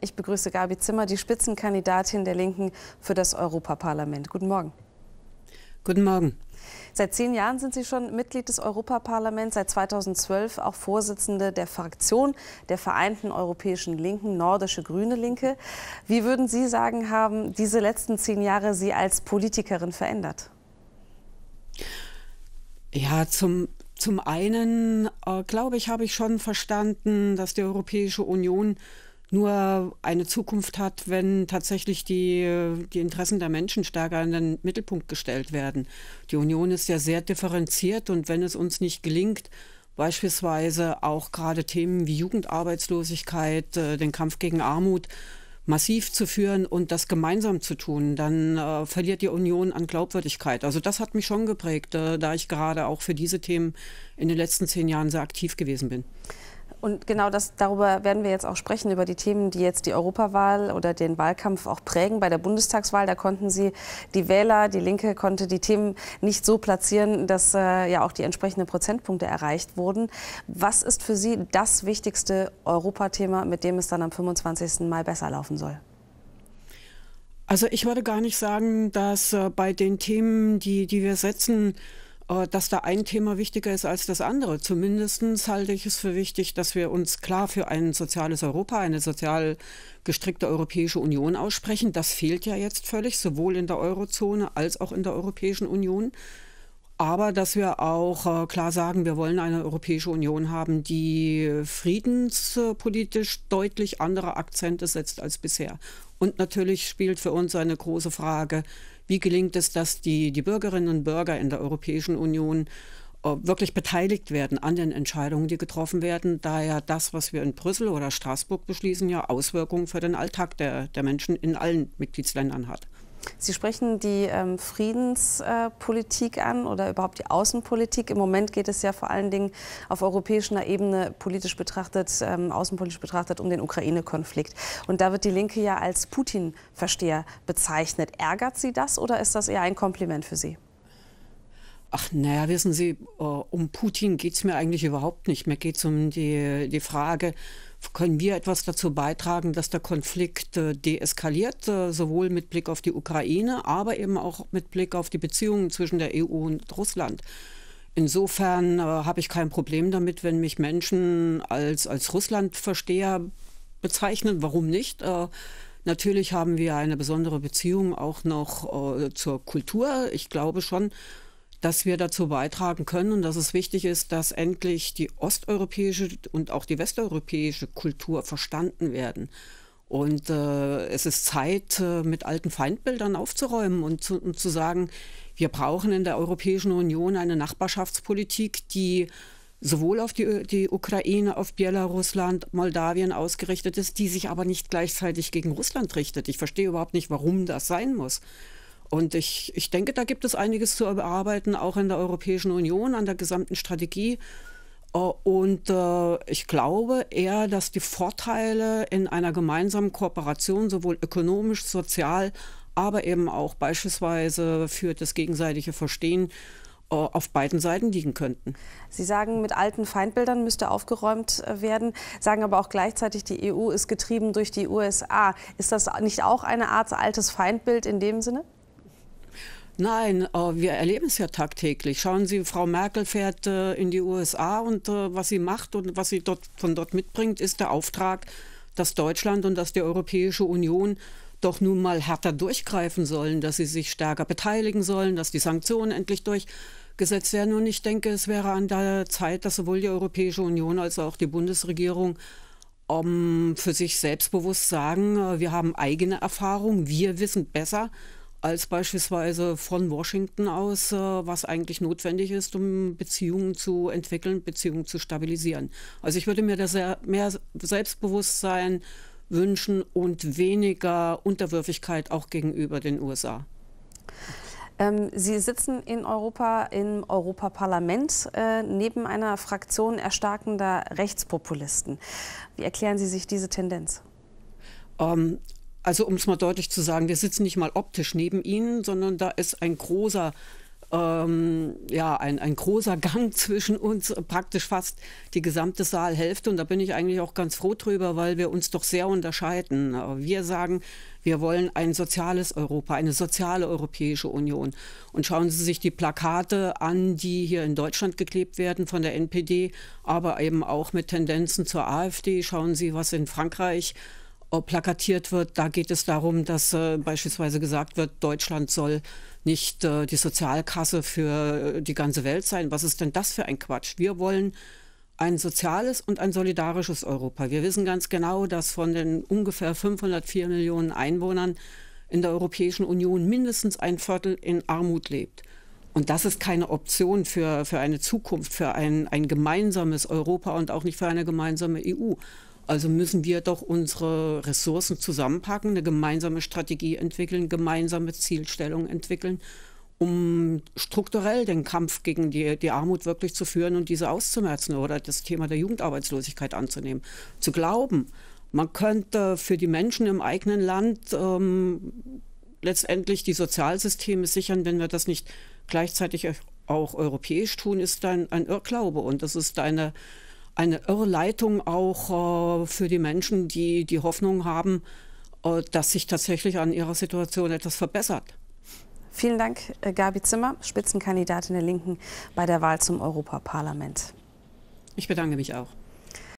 Ich begrüße Gabi Zimmer, die Spitzenkandidatin der Linken für das Europaparlament. Guten Morgen. Guten Morgen. Seit zehn Jahren sind Sie schon Mitglied des Europaparlaments, seit 2012 auch Vorsitzende der Fraktion der Vereinten Europäischen Linken, Nordische Grüne Linke. Wie würden Sie sagen, haben diese letzten zehn Jahre Sie als Politikerin verändert? Ja, zum, zum einen, äh, glaube ich, habe ich schon verstanden, dass die Europäische Union nur eine Zukunft hat, wenn tatsächlich die, die Interessen der Menschen stärker in den Mittelpunkt gestellt werden. Die Union ist ja sehr differenziert und wenn es uns nicht gelingt, beispielsweise auch gerade Themen wie Jugendarbeitslosigkeit, äh, den Kampf gegen Armut massiv zu führen und das gemeinsam zu tun, dann äh, verliert die Union an Glaubwürdigkeit. Also das hat mich schon geprägt, äh, da ich gerade auch für diese Themen in den letzten zehn Jahren sehr aktiv gewesen bin. Und genau das, darüber werden wir jetzt auch sprechen, über die Themen, die jetzt die Europawahl oder den Wahlkampf auch prägen. Bei der Bundestagswahl, da konnten Sie die Wähler, die Linke konnte die Themen nicht so platzieren, dass äh, ja auch die entsprechenden Prozentpunkte erreicht wurden. Was ist für Sie das wichtigste Europathema, mit dem es dann am 25. Mai besser laufen soll? Also ich würde gar nicht sagen, dass äh, bei den Themen, die, die wir setzen, äh, dass da ein Thema wichtiger ist als das andere. Zumindest halte ich es für wichtig, dass wir uns klar für ein soziales Europa, eine sozial gestrickte Europäische Union aussprechen. Das fehlt ja jetzt völlig, sowohl in der Eurozone als auch in der Europäischen Union aber dass wir auch äh, klar sagen, wir wollen eine Europäische Union haben, die friedenspolitisch deutlich andere Akzente setzt als bisher. Und natürlich spielt für uns eine große Frage, wie gelingt es, dass die, die Bürgerinnen und Bürger in der Europäischen Union äh, wirklich beteiligt werden an den Entscheidungen, die getroffen werden, da ja das, was wir in Brüssel oder Straßburg beschließen, ja Auswirkungen für den Alltag der, der Menschen in allen Mitgliedsländern hat. Sie sprechen die ähm, Friedenspolitik äh, an oder überhaupt die Außenpolitik. Im Moment geht es ja vor allen Dingen auf europäischer Ebene politisch betrachtet, ähm, außenpolitisch betrachtet, um den Ukraine-Konflikt. Und da wird die Linke ja als Putin-Versteher bezeichnet. Ärgert Sie das oder ist das eher ein Kompliment für Sie? Ach, naja, wissen Sie, äh, um Putin geht es mir eigentlich überhaupt nicht. Mir geht es um die, die Frage, können wir etwas dazu beitragen, dass der Konflikt äh, deeskaliert, äh, sowohl mit Blick auf die Ukraine, aber eben auch mit Blick auf die Beziehungen zwischen der EU und Russland. Insofern äh, habe ich kein Problem damit, wenn mich Menschen als, als Russlandversteher bezeichnen. Warum nicht? Äh, natürlich haben wir eine besondere Beziehung auch noch äh, zur Kultur. Ich glaube schon, dass wir dazu beitragen können und dass es wichtig ist, dass endlich die osteuropäische und auch die westeuropäische Kultur verstanden werden. Und äh, es ist Zeit, äh, mit alten Feindbildern aufzuräumen und zu, und zu sagen, wir brauchen in der Europäischen Union eine Nachbarschaftspolitik, die sowohl auf die, die Ukraine, auf Belarusland, Moldawien ausgerichtet ist, die sich aber nicht gleichzeitig gegen Russland richtet. Ich verstehe überhaupt nicht, warum das sein muss. Und ich, ich denke, da gibt es einiges zu bearbeiten, auch in der Europäischen Union, an der gesamten Strategie. Äh, und äh, ich glaube eher, dass die Vorteile in einer gemeinsamen Kooperation sowohl ökonomisch, sozial, aber eben auch beispielsweise für das gegenseitige Verstehen äh, auf beiden Seiten liegen könnten. Sie sagen, mit alten Feindbildern müsste aufgeräumt werden, sagen aber auch gleichzeitig, die EU ist getrieben durch die USA. Ist das nicht auch eine Art altes Feindbild in dem Sinne? Nein, äh, wir erleben es ja tagtäglich. Schauen Sie, Frau Merkel fährt äh, in die USA und äh, was sie macht und was sie dort, von dort mitbringt, ist der Auftrag, dass Deutschland und dass die Europäische Union doch nun mal härter durchgreifen sollen, dass sie sich stärker beteiligen sollen, dass die Sanktionen endlich durchgesetzt werden. Und ich denke, es wäre an der Zeit, dass sowohl die Europäische Union als auch die Bundesregierung um, ähm, für sich selbstbewusst sagen, wir haben eigene Erfahrungen, wir wissen besser, als beispielsweise von Washington aus, äh, was eigentlich notwendig ist, um Beziehungen zu entwickeln, Beziehungen zu stabilisieren. Also ich würde mir da sehr, mehr Selbstbewusstsein wünschen und weniger Unterwürfigkeit auch gegenüber den USA. Ähm, Sie sitzen in Europa im Europaparlament äh, neben einer Fraktion erstarkender Rechtspopulisten. Wie erklären Sie sich diese Tendenz? Ähm, also um es mal deutlich zu sagen, wir sitzen nicht mal optisch neben ihnen, sondern da ist ein großer ähm, ja, ein, ein großer Gang zwischen uns, äh, praktisch fast die gesamte Saalhälfte. Und da bin ich eigentlich auch ganz froh drüber, weil wir uns doch sehr unterscheiden. Äh, wir sagen, wir wollen ein soziales Europa, eine soziale Europäische Union. Und schauen Sie sich die Plakate an, die hier in Deutschland geklebt werden von der NPD, aber eben auch mit Tendenzen zur AfD. Schauen Sie, was in Frankreich äh, äh, plakatiert wird. Da geht es darum, dass äh, beispielsweise gesagt wird, Deutschland soll nicht äh, die Sozialkasse für äh, die ganze Welt sein. Was ist denn das für ein Quatsch? Wir wollen ein soziales und ein solidarisches Europa. Wir wissen ganz genau, dass von den ungefähr 504 Millionen Einwohnern in der Europäischen Union mindestens ein Viertel in Armut lebt. Und das ist keine Option für, für eine Zukunft, für ein, ein gemeinsames Europa und auch nicht für eine gemeinsame EU. Also müssen wir doch unsere Ressourcen zusammenpacken, eine gemeinsame Strategie entwickeln, gemeinsame Zielstellungen entwickeln, um strukturell den Kampf gegen die, die Armut wirklich zu führen und diese auszumerzen oder das Thema der Jugendarbeitslosigkeit anzunehmen. Zu glauben, man könnte für die Menschen im eigenen Land ähm, letztendlich die Sozialsysteme sichern, wenn wir das nicht gleichzeitig auch europäisch tun, ist ein, ein Irrglaube. Und das ist eine eine Irrleitung auch äh, für die Menschen, die die Hoffnung haben, äh, dass sich tatsächlich an ihrer Situation etwas verbessert. Vielen Dank, äh, Gabi Zimmer, Spitzenkandidatin der Linken bei der Wahl zum Europaparlament. Ich bedanke mich auch.